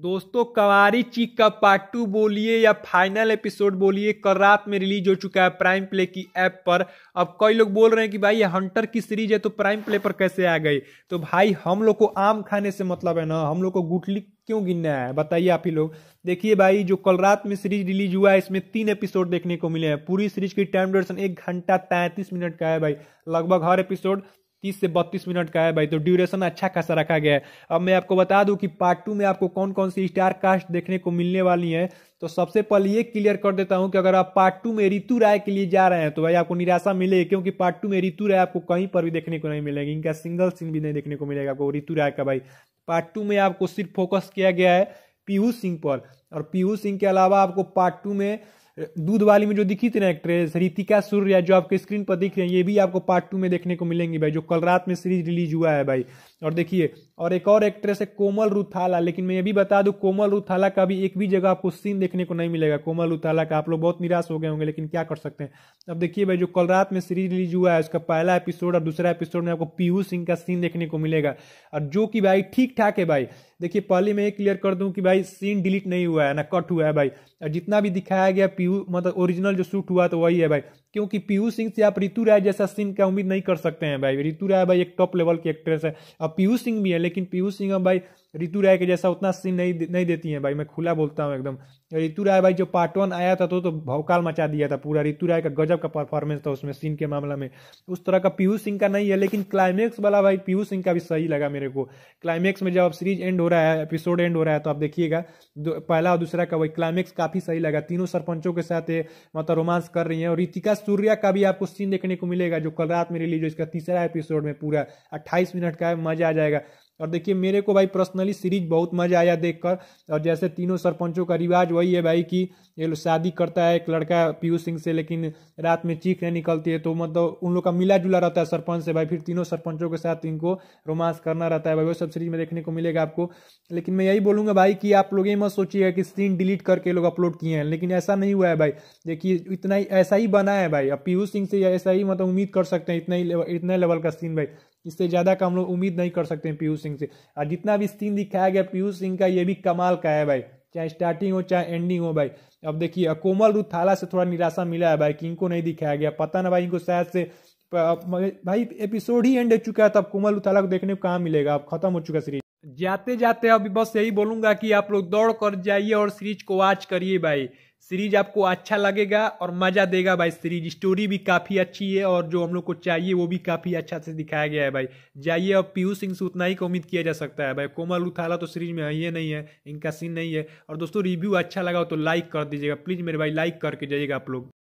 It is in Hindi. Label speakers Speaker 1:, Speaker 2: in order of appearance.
Speaker 1: दोस्तों कवारी चीक का पार्ट टू बोलिए या फाइनल एपिसोड बोलिए कल रात में रिलीज हो चुका है प्राइम प्ले की ऐप पर अब कई लोग बोल रहे हैं कि भाई ये हंटर की सीरीज है तो प्राइम प्ले पर कैसे आ गई तो भाई हम लोग को आम खाने से मतलब है ना हम लोग को गुटली क्यों गिनना है बताइए आप ही लोग देखिए भाई जो कल रात में सीरीज रिलीज हुआ है इसमें तीन एपिसोड देखने को मिले हैं पूरी सीरीज की टाइम ड्यूरेशन एक घंटा तैंतीस मिनट का है भाई लगभग हर एपिसोड तीस से बत्तीस मिनट का है भाई तो ड्यूरेशन अच्छा खासा रखा गया है अब मैं आपको बता दूं कि पार्ट टू में आपको कौन कौन सी स्टार कास्ट देखने को मिलने वाली है तो सबसे पहले ये क्लियर कर देता हूं कि अगर आप पार्ट टू में ऋतु राय के लिए जा रहे हैं तो भाई आपको निराशा मिलेगी क्योंकि पार्ट टू में ऋतु राय आपको कहीं पर भी देखने को नहीं मिलेगी इनका सिंगल सीन भी नहीं देखने को मिलेगा आपको ऋतु राय का भाई पार्ट टू में आपको सिर्फ फोकस किया गया है पीयू सिंह पर और पीयू सिंह के अलावा आपको पार्ट टू में दूध वाली में जो दिखी थी ना एक्ट्रेस रितिका सूर्या जो आपके स्क्रीन पर दिख रहे हैं ये भी आपको पार्ट टू में देखने को मिलेंगी भाई जो कल रात में सीरीज रिलीज हुआ है भाई और देखिए और एक और एक्ट्रेस है कोमल रुथाला लेकिन मैं ये भी बता दूं कोमल रुथाला का भी एक भी जगह आपको सीन देखने को नहीं मिलेगा कोमल रुथाला का आप लोग बहुत निराश हो गए होंगे लेकिन क्या कर सकते हैं अब देखिए भाई जो कल रात में सीरीज रिलीज हुआ है उसका पहला एपिसोड और दूसरा एपिसोड में आपको पीयू सिंह का सीन देखने को मिलेगा और जो कि भाई ठीक ठाक है भाई देखिए पहले मैं ये क्लियर कर दूं कि भाई सीन डिलीट नहीं हुआ है ना कट हुआ है भाई और जितना भी दिखाया गया पीयू मतलब ओरिजिनल जो शूट हुआ तो वही है भाई क्योंकि पीयू सिंह से आप ऋतु राय जैसा सीन का उम्मीद नहीं कर सकते हैं भाई ऋतु राय भाई एक टॉप लेवल की एक्ट्रेस है अब पीयू सिंह भी है लेकिन पीयू सिंह अब भाई रितु राय के जैसा उतना सीन नहीं नहीं देती हैं भाई मैं खुला बोलता हूँ एकदम रितु राय भाई जो पार्ट वन आया था तो तो भौकाल मचा दिया था पूरा रितु राय का गजब का परफॉर्मेंस था उसमें सीन के मामला में उस तरह का पीयूष सिंह का नहीं है लेकिन क्लाइमेक्स वाला भाई पीयूष सिंह का भी सही लगा मेरे को क्लाइमेक्स में जब अब सीरीज एंड हो रहा है एपिसोड एंड हो रहा है तो आप देखिएगा पहला और दूसरा का वही क्लाइमेक्स काफ़ी सही लगा तीनों सरपंचों के साथ मतलब तो रोमांस कर रही हैं और ऋतिका सूर्या का भी आपको सीन देखने को मिलेगा जो कल रात में रिलीज हो इसका तीसरा एपिसोड में पूरा अट्ठाईस मिनट का मजा आ जाएगा और देखिए मेरे को भाई पर्सनली सीरीज बहुत मजा आया देखकर और जैसे तीनों सरपंचों का रिवाज वही है भाई कि ये शादी करता है एक लड़का पीयूष सिंह से लेकिन रात में चीख नहीं निकलती है तो मतलब उन लोग का मिला जुला रहता है सरपंच से भाई फिर तीनों सरपंचों के साथ इनको रोमांस करना रहता है भाई वो सब सीरीज में देखने को मिलेगा आपको लेकिन मैं यही बोलूँगा भाई कि आप लोग ये मत सोचिएगा कि सीन डिलीट करके लोग अपलोड किए हैं लेकिन ऐसा नहीं हुआ है भाई देखिए इतना ही ऐसा ही बना है भाई अब पीयूष सिंह से ऐसा ही मतलब उम्मीद कर सकते हैं इतना ही इतना लेवल का सीन भाई इससे ज़्यादा का हम लोग उम्मीद नहीं कर सकते हैं पीयूष सिंह सिंह से और जितना भी सीन दिखाया गया पीयूष सिंह का ये भी कमाल का है भाई चाहे स्टार्टिंग हो चाहे एंडिंग हो भाई अब देखिए कोमल रुथाला से थोड़ा निराशा मिला है भाई कि इनको नहीं दिखाया गया पता ना भाई इनको शायद से भाई एपिसोड ही एंड हो चुका है तो अब कोमल रुथाला को देखने को कहाँ मिलेगा अब खत्म हो चुका सीरीज जाते जाते अभी बस यही बोलूंगा कि आप लोग दौड़ कर जाइए और सीरीज को वॉच करिए भाई सीरीज आपको अच्छा लगेगा और मजा देगा भाई सीरीज स्टोरी भी काफी अच्छी है और जो हम लोग को चाहिए वो भी काफी अच्छा से दिखाया गया है भाई जाइए अब पीयूष सिंह से उतना ही उम्मीद किया जा सकता है भाई कोमल उथाला तो सीरीज में है ही नहीं है इनका सीन नहीं है और दोस्तों रिव्यू अच्छा लगा हो तो लाइक कर दीजिएगा प्लीज मेरे भाई लाइक करके जाइएगा आप लोग